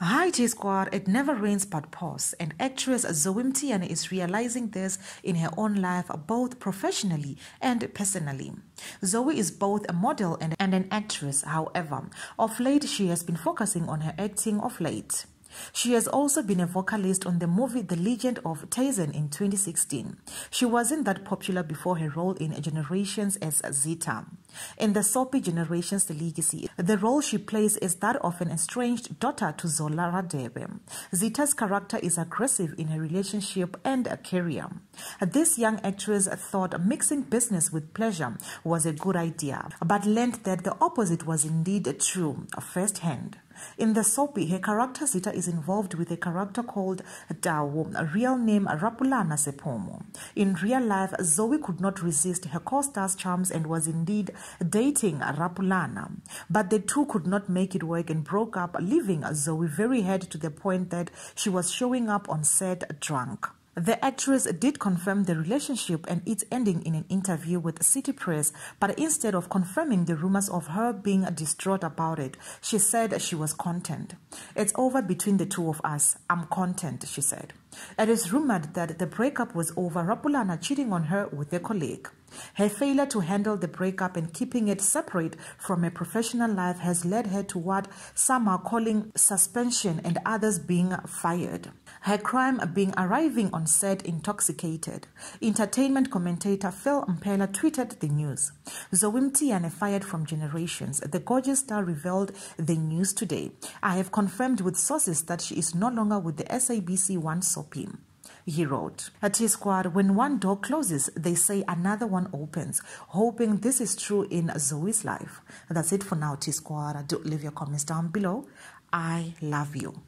Hi T Squad, it never rains but pours, and actress Zoe Imtian is realizing this in her own life both professionally and personally. Zoe is both a model and, and an actress, however, of late she has been focusing on her acting of late. She has also been a vocalist on the movie The Legend of Tarzan in 2016. She wasn't that popular before her role in Generations as Zita. In the Soapy Generation's legacy, the role she plays is that of an estranged daughter to Zolara Radebe. Zita's character is aggressive in her relationship and a career. This young actress thought mixing business with pleasure was a good idea, but learned that the opposite was indeed true firsthand. In the soapy, her character Zita is involved with a character called Dawo, a real name Rapulana Sepomo. In real life, Zoe could not resist her co-star's charms and was indeed dating Rapulana. But the two could not make it work and broke up, leaving Zoe very hurt to the point that she was showing up on set drunk. The actress did confirm the relationship and its ending in an interview with City Press, but instead of confirming the rumors of her being distraught about it, she said she was content. It's over between the two of us. I'm content, she said. It is rumored that the breakup was over Rapulana cheating on her with a colleague. Her failure to handle the breakup and keeping it separate from her professional life has led her to what some are calling suspension and others being fired. Her crime being arriving on set intoxicated. Entertainment commentator Phil Mpela tweeted the news. Zoimtiane fired from Generations. The gorgeous star revealed the news today. I have confirmed with sources that she is no longer with the SABC One soapie he wrote. At T Squad, when one door closes, they say another one opens, hoping this is true in Zoe's life. That's it for now, T Squad. Do leave your comments down below. I love you.